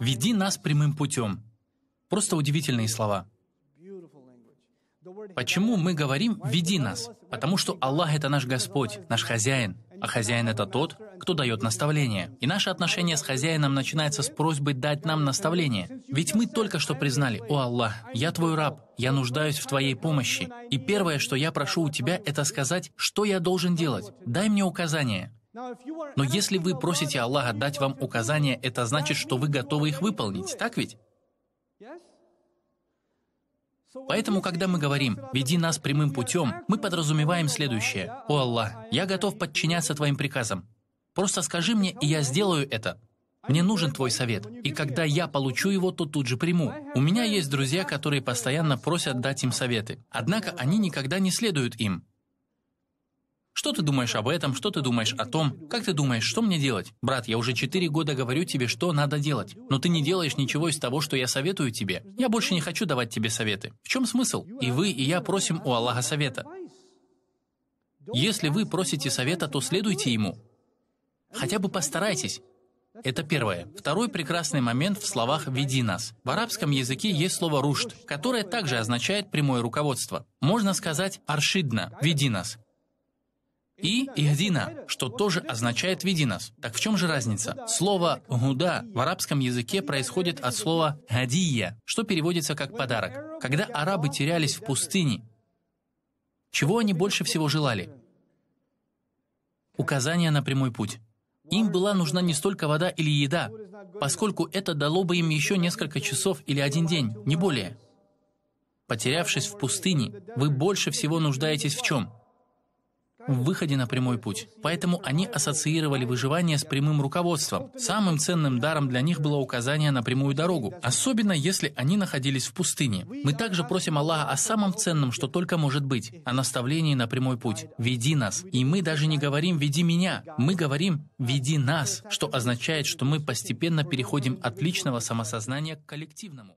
«Веди нас прямым путем». Просто удивительные слова. Почему мы говорим «веди нас»? Потому что Аллах — это наш Господь, наш хозяин, а хозяин — это тот, кто дает наставление. И наше отношение с хозяином начинается с просьбы дать нам наставление. Ведь мы только что признали, «О Аллах, я твой раб, я нуждаюсь в твоей помощи». И первое, что я прошу у тебя, это сказать, что я должен делать. Дай мне указания. Но если вы просите Аллаха дать вам указания, это значит, что вы готовы их выполнить, так ведь? Поэтому, когда мы говорим «веди нас прямым путем», мы подразумеваем следующее. «О Аллах, я готов подчиняться Твоим приказам. Просто скажи мне, и я сделаю это. Мне нужен Твой совет, и когда я получу его, то тут же приму. У меня есть друзья, которые постоянно просят дать им советы, однако они никогда не следуют им. Что ты думаешь об этом? Что ты думаешь о том? Как ты думаешь, что мне делать? Брат, я уже четыре года говорю тебе, что надо делать, но ты не делаешь ничего из того, что я советую тебе. Я больше не хочу давать тебе советы. В чем смысл? И вы, и я просим у Аллаха совета. Если вы просите совета, то следуйте ему. Хотя бы постарайтесь. Это первое. Второй прекрасный момент в словах «веди нас». В арабском языке есть слово «рушт», которое также означает прямое руководство. Можно сказать «аршидна» – «веди нас» и «ихдина», что тоже означает «веди нас». Так в чем же разница? Слово «гуда» в арабском языке происходит от слова «гадия», что переводится как «подарок». Когда арабы терялись в пустыне, чего они больше всего желали? Указание на прямой путь. Им была нужна не столько вода или еда, поскольку это дало бы им еще несколько часов или один день, не более. Потерявшись в пустыне, вы больше всего нуждаетесь в чем? в выходе на прямой путь. Поэтому они ассоциировали выживание с прямым руководством. Самым ценным даром для них было указание на прямую дорогу, особенно если они находились в пустыне. Мы также просим Аллаха о самом ценном, что только может быть, о наставлении на прямой путь. «Веди нас». И мы даже не говорим «веди меня», мы говорим «веди нас», что означает, что мы постепенно переходим от личного самосознания к коллективному.